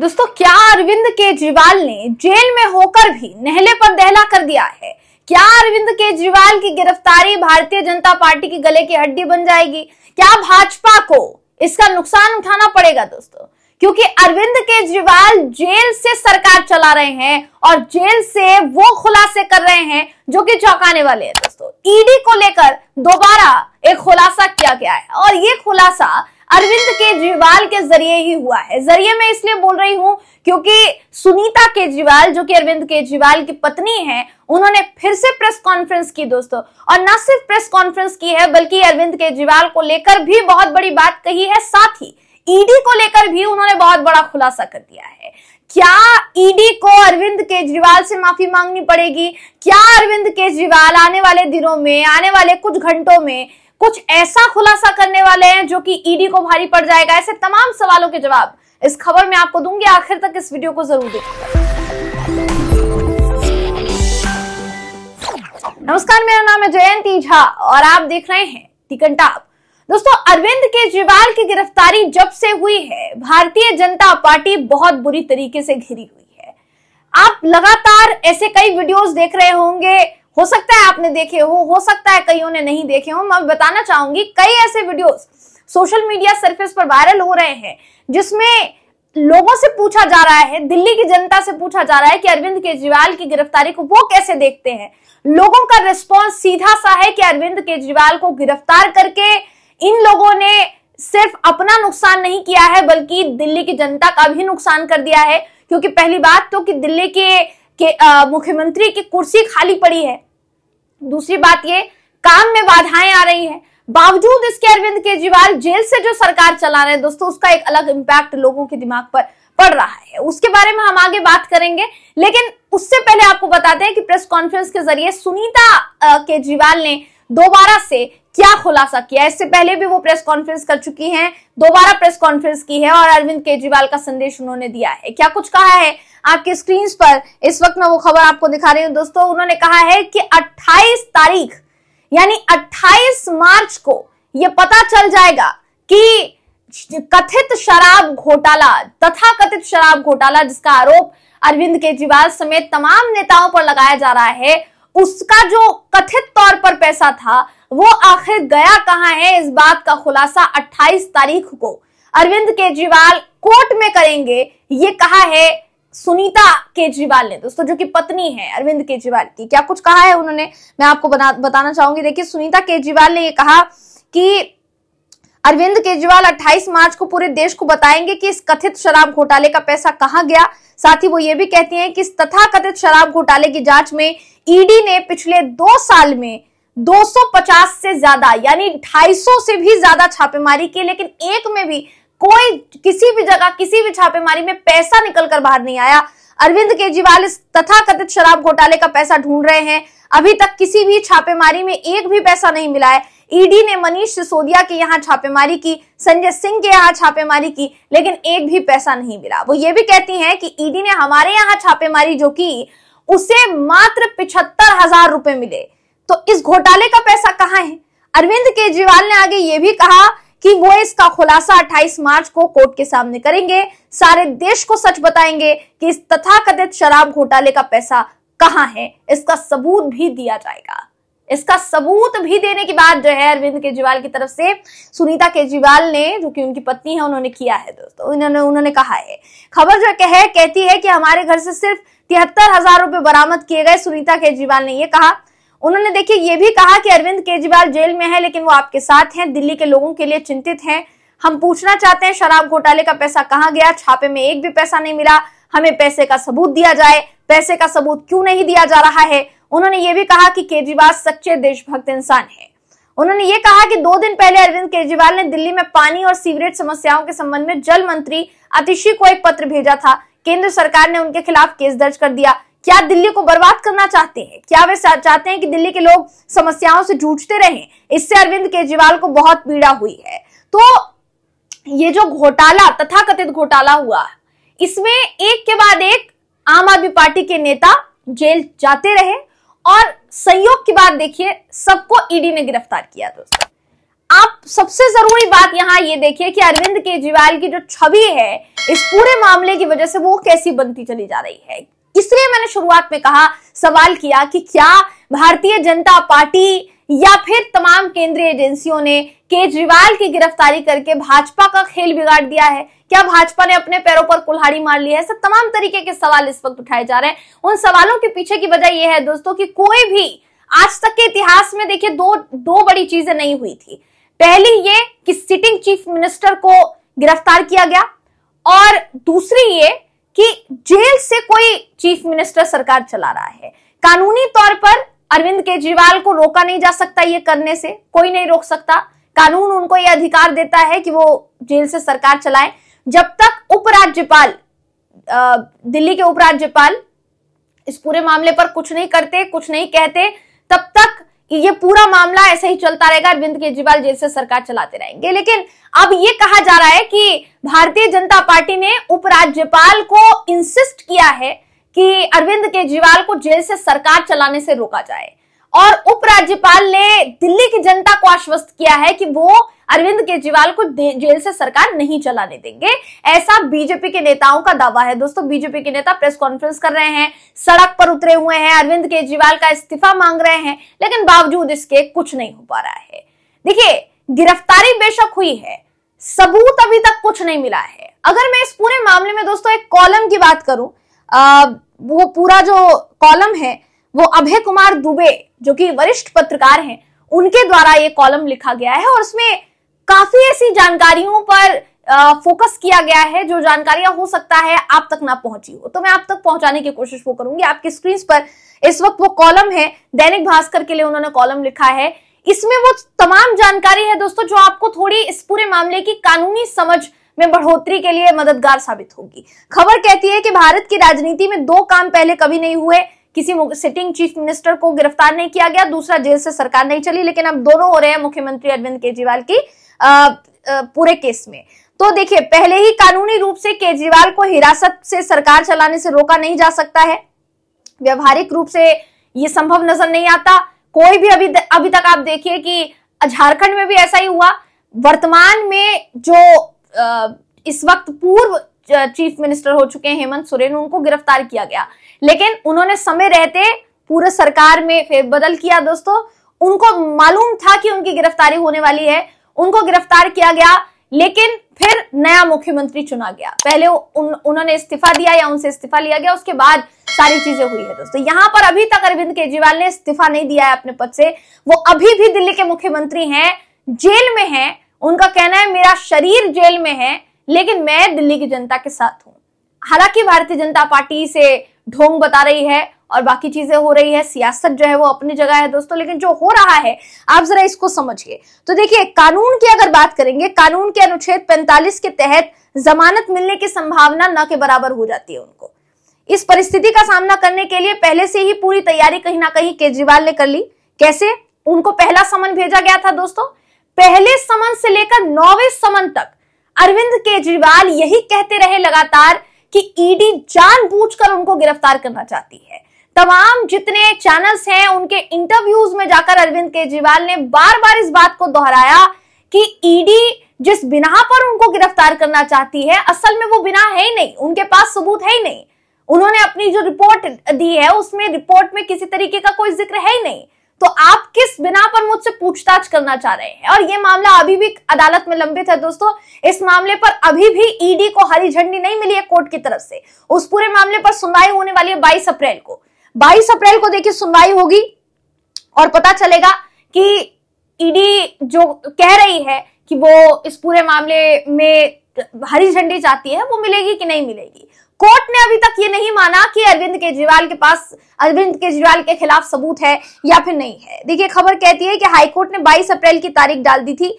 दोस्तों क्या अरविंद केजरीवाल ने जेल में होकर भी नहले पर दहला कर दिया है क्या अरविंद केजरीवाल की गिरफ्तारी भारतीय जनता पार्टी के गले की हड्डी बन जाएगी क्या भाजपा को इसका नुकसान उठाना पड़ेगा दोस्तों क्योंकि अरविंद केजरीवाल जेल से सरकार चला रहे हैं और जेल से वो खुलासे कर रहे हैं जो कि चौंकाने वाले हैं दोस्तों ईडी को लेकर दोबारा एक खुलासा किया गया है और ये खुलासा अरविंद केजरीवाल के जरिए ही हुआ है जरिए मैं इसलिए बोल रही हूं क्योंकि सुनीता केजरीवाल जो कि अरविंद केजरीवाल की पत्नी है उन्होंने फिर से प्रेस कॉन्फ्रेंस की दोस्तों और न सिर्फ प्रेस कॉन्फ्रेंस की है बल्कि अरविंद केजरीवाल को लेकर भी बहुत बड़ी बात कही है साथ ही ईडी e को लेकर भी उन्होंने बहुत बड़ा खुलासा कर दिया है क्या ईडी e को अरविंद केजरीवाल से माफी मांगनी पड़ेगी क्या अरविंद केजरीवाल आने वाले दिनों में आने वाले कुछ घंटों में कुछ ऐसा खुलासा करने वाले हैं जो कि ईडी को भारी पड़ जाएगा ऐसे तमाम सवालों के जवाब इस खबर में आपको दूंगी आखिर तक इस वीडियो को जरूर देखें नमस्कार मेरा नाम है जयंती झा और आप देख रहे हैं दिकंटाप दोस्तों अरविंद केजरीवाल की गिरफ्तारी जब से हुई है भारतीय जनता पार्टी बहुत बुरी तरीके से घिरी हुई है आप लगातार ऐसे कई वीडियोस देख रहे होंगे हो सकता है आपने देखे हो हो सकता है कईयों ने नहीं देखे हो मैं बताना चाहूंगी कई ऐसे वीडियोस सोशल मीडिया सरफेस पर वायरल हो रहे हैं जिसमें लोगों से पूछा जा रहा है दिल्ली की जनता से पूछा जा रहा है कि अरविंद केजरीवाल की गिरफ्तारी को वो कैसे देखते हैं लोगों का रिस्पॉन्स सीधा सा है कि अरविंद केजरीवाल को गिरफ्तार करके इन लोगों ने सिर्फ अपना नुकसान नहीं किया है बल्कि दिल्ली की जनता का भी नुकसान कर दिया है क्योंकि पहली बात तो कि दिल्ली के कि मुख्यमंत्री की कुर्सी खाली पड़ी है दूसरी बात ये काम में बाधाएं आ रही है बावजूद इसके अरविंद केजरीवाल जेल से जो सरकार चला रहे हैं दोस्तों उसका एक अलग इम्पैक्ट लोगों के दिमाग पर पड़ रहा है उसके बारे में हम आगे बात करेंगे लेकिन उससे पहले आपको बताते हैं कि प्रेस कॉन्फ्रेंस के जरिए सुनीता केजरीवाल ने दोबारा से क्या खुलासा किया इससे पहले भी वो प्रेस कॉन्फ्रेंस कर चुकी हैं दोबारा प्रेस कॉन्फ्रेंस की है और अरविंद केजरीवाल का संदेश उन्होंने दिया है क्या कुछ कहा है आपके स्क्रीन पर इस वक्त मैं वो खबर आपको दिखा रही हूँ दोस्तों उन्होंने कहा है कि 28 तारीख यानी 28 मार्च को यह पता चल जाएगा कि कथित शराब घोटाला तथा कथित शराब घोटाला जिसका आरोप अरविंद केजरीवाल समेत तमाम नेताओं पर लगाया जा रहा है उसका जो कथित तौर पर पैसा था वो आखिर गया कहां है इस बात का खुलासा 28 तारीख को अरविंद केजरीवाल कोर्ट में करेंगे ये कहा है सुनीता केजरीवाल ने दोस्तों जो कि पत्नी है अरविंद केजरीवाल की क्या कुछ कहा है उन्होंने मैं आपको बना, बताना चाहूंगी देखिए सुनीता केजरीवाल ने ये कहा कि अरविंद केजरीवाल 28 मार्च को पूरे देश को बताएंगे कि इस कथित शराब घोटाले का पैसा कहां गया साथ ही वो ये भी कहती हैं कि इस तथा कथित शराब घोटाले की जांच में ईडी ने पिछले दो साल में 250 से ज्यादा यानी 250 से भी ज्यादा छापेमारी की लेकिन एक में भी कोई किसी भी जगह किसी भी छापेमारी में पैसा निकलकर बाहर नहीं आया अरविंद केजरीवाल इस तथा कथित शराब घोटाले का पैसा ढूंढ रहे हैं अभी तक किसी भी छापेमारी में एक भी पैसा नहीं मिला है ईडी ने मनीष सिसोदिया के यहाँ छापेमारी की संजय सिंह के यहाँ छापेमारी की लेकिन एक भी पैसा नहीं मिला वो ये भी कहती हैं कि ईडी ने हमारे यहाँ छापेमारी जो की उसे मात्र पिछहत्तर हजार रुपए मिले तो इस घोटाले का पैसा कहाँ है अरविंद केजरीवाल ने आगे ये भी कहा कि वो इसका खुलासा 28 मार्च को कोर्ट के सामने करेंगे सारे देश को सच बताएंगे कि इस तथाकथित शराब घोटाले का पैसा कहाँ है इसका सबूत भी दिया जाएगा इसका सबूत भी देने के बाद जो है अरविंद केजरीवाल की तरफ से सुनीता केजरीवाल ने जो कि उनकी पत्नी है उन्होंने किया है दोस्तों उन्होंने उन्होंने कहा है खबर जो कह कहती है कि हमारे घर से सिर्फ तिहत्तर हजार रुपए बरामद किए गए सुनीता केजरीवाल ने यह कहा उन्होंने देखिए ये भी कहा कि अरविंद केजरीवाल जेल में है लेकिन वो आपके साथ हैं दिल्ली के लोगों के लिए चिंतित हैं हम पूछना चाहते हैं शराब घोटाले का पैसा कहाँ गया छापे में एक भी पैसा नहीं मिला हमें पैसे का सबूत दिया जाए पैसे का सबूत क्यों नहीं दिया जा रहा है उन्होंने ये भी कहा कि केजरीवाल सच्चे देशभक्त इंसान है उन्होंने ये कहा कि दो दिन पहले अरविंद केजरीवाल ने दिल्ली में पानी और सीवरेज समस्याओं के संबंध में जल मंत्री अतिशी को एक पत्र भेजा था केंद्र सरकार ने उनके खिलाफ केस दर्ज कर दिया क्या दिल्ली को बर्बाद करना चाहते हैं क्या वे चाहते हैं कि दिल्ली के लोग समस्याओं से जूझते रहें इससे अरविंद केजरीवाल को बहुत पीड़ा हुई है तो ये जो घोटाला तथा कथित घोटाला हुआ इसमें एक के बाद एक आम आदमी पार्टी के नेता जेल जाते रहे और संयोग की बात देखिए सबको ईडी ने गिरफ्तार किया दोस्तों आप सबसे जरूरी बात यहां ये देखिए कि अरविंद केजरीवाल की जो छवि है इस पूरे मामले की वजह से वो कैसी बनती चली जा रही है इसलिए मैंने शुरुआत में कहा सवाल किया कि क्या भारतीय जनता पार्टी या फिर तमाम केंद्रीय एजेंसियों ने केजरीवाल की गिरफ्तारी करके भाजपा का खेल बिगाड़ दिया है क्या भाजपा ने अपने पैरों पर कुल्हाड़ी मार ली है सब तमाम तरीके के सवाल इस वक्त उठाए जा रहे हैं उन सवालों के पीछे की वजह यह है दोस्तों कि कोई भी आज तक के इतिहास में देखिए दो दो बड़ी चीजें नहीं हुई थी पहली ये कि सिटिंग चीफ मिनिस्टर को गिरफ्तार किया गया और दूसरी ये कि जेल से कोई चीफ मिनिस्टर सरकार चला रहा है कानूनी तौर पर अरविंद केजरीवाल को रोका नहीं जा सकता ये करने से कोई नहीं रोक सकता कानून उनको यह अधिकार देता है कि वो जेल से सरकार चलाए जब तक उपराज्यपाल दिल्ली के उपराज्यपाल इस पूरे मामले पर कुछ नहीं करते कुछ नहीं कहते तब तक कि ये पूरा मामला ऐसे ही चलता रहेगा अरविंद केजरीवाल जेल से सरकार चलाते रहेंगे लेकिन अब ये कहा जा रहा है कि भारतीय जनता पार्टी ने उपराज्यपाल को इंसिस्ट किया है कि अरविंद केजरीवाल को जेल से सरकार चलाने से रोका जाए और उपराज्यपाल ने दिल्ली की जनता को आश्वस्त किया है कि वो अरविंद केजरीवाल को जेल से सरकार नहीं चलाने देंगे ऐसा बीजेपी के नेताओं का दावा है दोस्तों बीजेपी के नेता प्रेस कॉन्फ्रेंस कर रहे हैं सड़क पर उतरे हुए हैं अरविंद केजरीवाल का इस्तीफा मांग रहे हैं लेकिन बावजूद इसके कुछ नहीं हो पा रहा है देखिए गिरफ्तारी बेशक हुई है सबूत अभी तक कुछ नहीं मिला है अगर मैं इस पूरे मामले में दोस्तों एक कॉलम की बात करूं आ, वो पूरा जो कॉलम है वो अभय कुमार दुबे जो कि वरिष्ठ पत्रकार हैं उनके द्वारा ये कॉलम लिखा गया है और उसमें काफी ऐसी जानकारियों पर फोकस किया गया है जो जानकारियां हो सकता है आप तक ना पहुंची हो तो मैं आप तक पहुंचाने की कोशिश वो करूंगी आपके स्क्रीन पर इस वक्त वो कॉलम है दैनिक भास्कर के लिए उन्होंने कॉलम लिखा है इसमें वो तमाम जानकारी है दोस्तों जो आपको थोड़ी इस पूरे मामले की कानूनी समझ में बढ़ोतरी के लिए मददगार साबित होगी खबर कहती है कि भारत की राजनीति में दो काम पहले कभी नहीं हुए किसी सिटिंग चीफ मिनिस्टर को गिरफ्तार नहीं किया गया दूसरा जेल से सरकार नहीं चली लेकिन अब दोनों हो रहे हैं मुख्यमंत्री अरविंद केजरीवाल की आ, आ, पूरे केस में तो देखिए पहले ही कानूनी रूप से केजरीवाल को हिरासत से सरकार चलाने से रोका नहीं जा सकता है व्यवहारिक रूप से ये संभव नजर नहीं आता कोई भी अभी अभी तक आप देखिए कि झारखंड में भी ऐसा ही हुआ वर्तमान में जो आ, इस वक्त पूर्व चीफ मिनिस्टर हो चुके हैं हेमंत सोरेन उनको गिरफ्तार किया गया लेकिन उन्होंने समय रहते पूरे सरकार में फेरबदल किया दोस्तों उनको मालूम था कि उनकी गिरफ्तारी होने वाली है उनको गिरफ्तार किया गया लेकिन फिर नया मुख्यमंत्री चुना गया पहले उन, उन्होंने इस्तीफा दिया या उनसे इस्तीफा लिया गया उसके बाद सारी चीजें हुई है दोस्तों यहां पर अभी तक अरविंद केजरीवाल ने इस्तीफा नहीं दिया है अपने पद से वो अभी भी दिल्ली के मुख्यमंत्री हैं जेल में हैं उनका कहना है मेरा शरीर जेल में है लेकिन मैं दिल्ली की जनता के साथ हूं हालांकि भारतीय जनता पार्टी से ढोंग बता रही है और बाकी चीजें हो रही है सियासत जो है वो अपनी जगह है दोस्तों लेकिन जो हो रहा है आप जरा इसको समझिए तो देखिए कानून की अगर बात करेंगे कानून के अनुच्छेद 45 के तहत जमानत मिलने की संभावना न के बराबर हो जाती है उनको इस परिस्थिति का सामना करने के लिए पहले से ही पूरी तैयारी कहीं ना कहीं केजरीवाल ने कर ली कैसे उनको पहला समन भेजा गया था दोस्तों पहले समन से लेकर नौवे समन तक अरविंद केजरीवाल यही कहते रहे लगातार कि ईडी जानबूझकर उनको गिरफ्तार करना चाहती है तमाम जितने चैनल्स हैं उनके इंटरव्यूज में जाकर अरविंद केजरीवाल ने बार बार इस बात को दोहराया कि ईडी जिस बिना पर उनको गिरफ्तार करना चाहती है असल में वो बिना है ही नहीं उनके पास सबूत है ही नहीं उन्होंने अपनी जो रिपोर्ट दी है उसमें रिपोर्ट में किसी तरीके का कोई जिक्र है ही नहीं तो आप किस बिना पर मुझसे पूछताछ करना चाह रहे हैं और ये मामला अभी भी अदालत में लंबित है दोस्तों इस मामले पर अभी भी ईडी e को हरी झंडी नहीं मिली है कोर्ट की तरफ से उस पूरे मामले पर सुनवाई होने वाली है बाईस अप्रैल को बाईस अप्रैल को देखिए सुनवाई होगी और पता चलेगा कि ईडी e जो कह रही है कि वो इस पूरे मामले में हरी झंडी चाहती है वो मिलेगी कि नहीं मिलेगी कोर्ट ने अभी तक ये नहीं माना कि अरविंद केजरीवाल के पास अरविंद केजरीवाल के खिलाफ सबूत है या फिर नहीं है देखिए खबर कहती है कि हाईकोर्ट ने 22 अप्रैल की तारीख डाल दी थी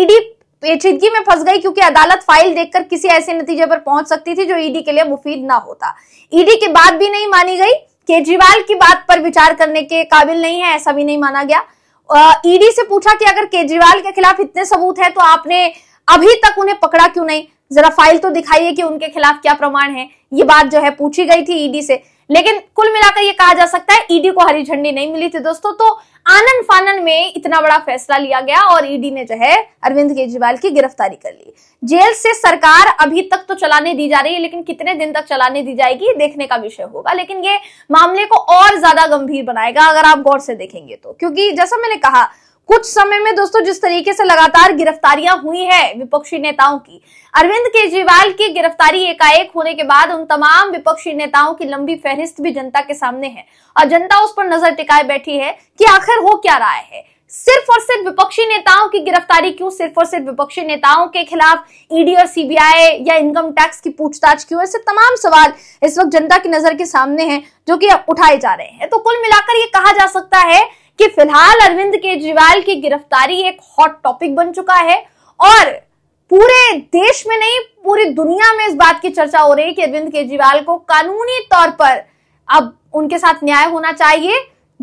ईडी पेचिदगी में फंस गई क्योंकि अदालत फाइल देखकर किसी ऐसे नतीजे पर पहुंच सकती थी जो ईडी के लिए मुफीद ना होता ईडी की बात भी नहीं मानी गई केजरीवाल की बात पर विचार करने के काबिल नहीं है ऐसा भी नहीं माना गया ईडी से पूछा कि अगर केजरीवाल के खिलाफ इतने सबूत है तो आपने अभी तक उन्हें पकड़ा क्यों नहीं जरा फाइल तो दिखाइए कि उनके खिलाफ क्या प्रमाण है ये बात जो है पूछी गई थी ईडी e से लेकिन कुल मिलाकर ये कहा जा सकता है ईडी e को हरी झंडी नहीं मिली थी दोस्तों तो आनंद फानन में इतना बड़ा फैसला लिया गया और ईडी e ने जो है अरविंद केजरीवाल की गिरफ्तारी कर ली जेल से सरकार अभी तक तो चलाने दी जा रही है लेकिन कितने दिन तक चलाने दी जाएगी देखने का विषय होगा लेकिन ये मामले को और ज्यादा गंभीर बनाएगा अगर आप गौर से देखेंगे तो क्योंकि जैसा मैंने कहा कुछ समय में दोस्तों जिस तरीके से लगातार गिरफ्तारियां हुई है विपक्षी नेताओं की अरविंद केजरीवाल की गिरफ्तारी एकाएक होने के बाद उन तमाम विपक्षी नेताओं की लंबी फहरिस्त भी जनता के सामने है और जनता उस पर नजर टिकाए बैठी है कि आखिर हो क्या रहा है सिर्फ और सिर्फ विपक्षी नेताओं की गिरफ्तारी क्यों सिर्फ और सिर्फ विपक्षी नेताओं के खिलाफ ईडी e और सीबीआई या इनकम टैक्स की पूछताछ क्यों ऐसे तमाम सवाल इस वक्त जनता की नजर के सामने हैं जो कि उठाए जा रहे हैं तो कुल मिलाकर ये कहा जा सकता है कि फिलहाल अरविंद केजरीवाल की गिरफ्तारी एक हॉट टॉपिक बन चुका है और पूरे देश में नहीं पूरी दुनिया में इस बात की चर्चा हो रही है कि अरविंद केजरीवाल को कानूनी तौर पर अब उनके साथ न्याय होना चाहिए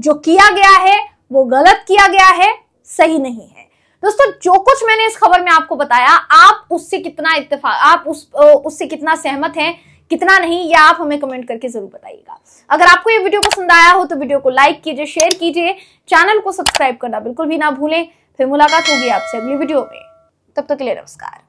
जो किया गया है वो गलत किया गया है सही नहीं है दोस्तों जो कुछ मैंने इस खबर में आपको बताया आप उससे कितना इतफाक आप उस उससे कितना सहमत हैं कितना नहीं यह आप हमें कमेंट करके जरूर बताइएगा अगर आपको ये वीडियो पसंद आया हो तो वीडियो को लाइक कीजिए शेयर कीजिए चैनल को सब्सक्राइब करना बिल्कुल भी ना भूलें फिर मुलाकात होगी आपसे अगली वीडियो में तब तक के लिए नमस्कार